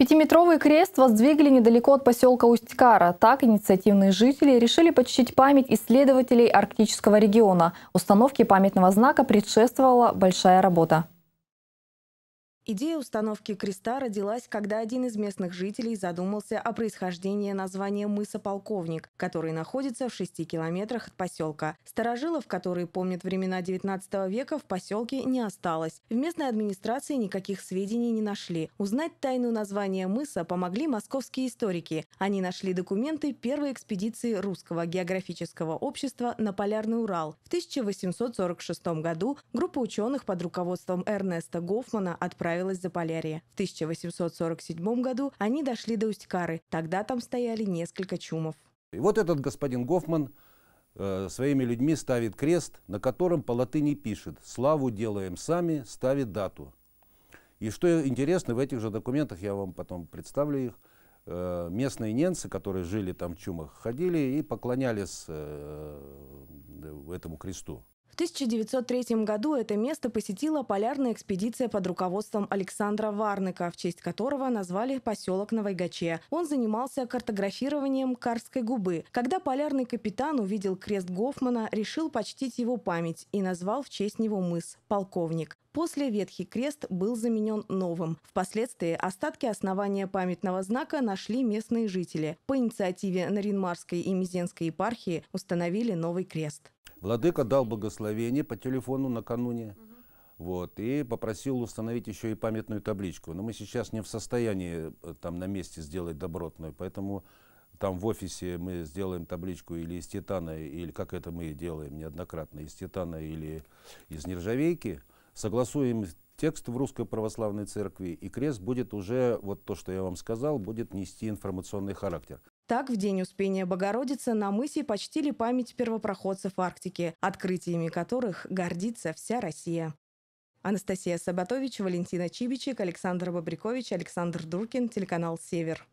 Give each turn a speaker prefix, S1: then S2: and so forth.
S1: Пятиметровый крест воздвигли недалеко от поселка Усть-Кара. Так инициативные жители решили почтить память исследователей арктического региона. Установке памятного знака предшествовала большая работа. Идея установки креста родилась, когда один из местных жителей задумался о происхождении названия мыса Полковник, который находится в 6 километрах от поселка. Старожилов, которые помнят времена 19 века, в поселке не осталось. В местной администрации никаких сведений не нашли. Узнать тайну названия мыса помогли московские историки. Они нашли документы первой экспедиции Русского географического общества на Полярный Урал. В 1846 году группа ученых под руководством Эрнеста Гофмана отправилась отправилась за Полярье. В 1847 году они дошли до Усть-Кары. Тогда там стояли несколько чумов.
S2: И вот этот господин Гофман э, своими людьми ставит крест, на котором по латыни пишет «Славу делаем сами, ставит дату». И что интересно, в этих же документах, я вам потом представлю их, э, местные ненцы, которые жили там в чумах, ходили и поклонялись э, этому кресту.
S1: В 1903 году это место посетила полярная экспедиция под руководством Александра Варныка, в честь которого назвали поселок Новойгаче. Он занимался картографированием Карской губы. Когда полярный капитан увидел крест Гофмана, решил почтить его память и назвал в честь него мыс – Полковник. После ветхий крест был заменен новым. Впоследствии остатки основания памятного знака нашли местные жители. По инициативе Наринмарской и Мизенской епархии установили новый крест.
S2: Владыка дал благословение по телефону накануне. Вот, и попросил установить еще и памятную табличку. Но мы сейчас не в состоянии э, там на месте сделать добротную, поэтому там в офисе мы сделаем табличку или из титана, или как это мы делаем неоднократно, из титана или из нержавейки, согласуем текст в Русской Православной Церкви, и крест будет уже, вот то, что я вам сказал, будет нести информационный характер.
S1: Так, в день Успения Богородицы на мысе почтили память первопроходцев Арктики, открытиями которых гордится вся Россия. Анастасия Сабатович, Валентина Чибичек, Александр Бобрикович, Александр Дуркин, телеканал «Север».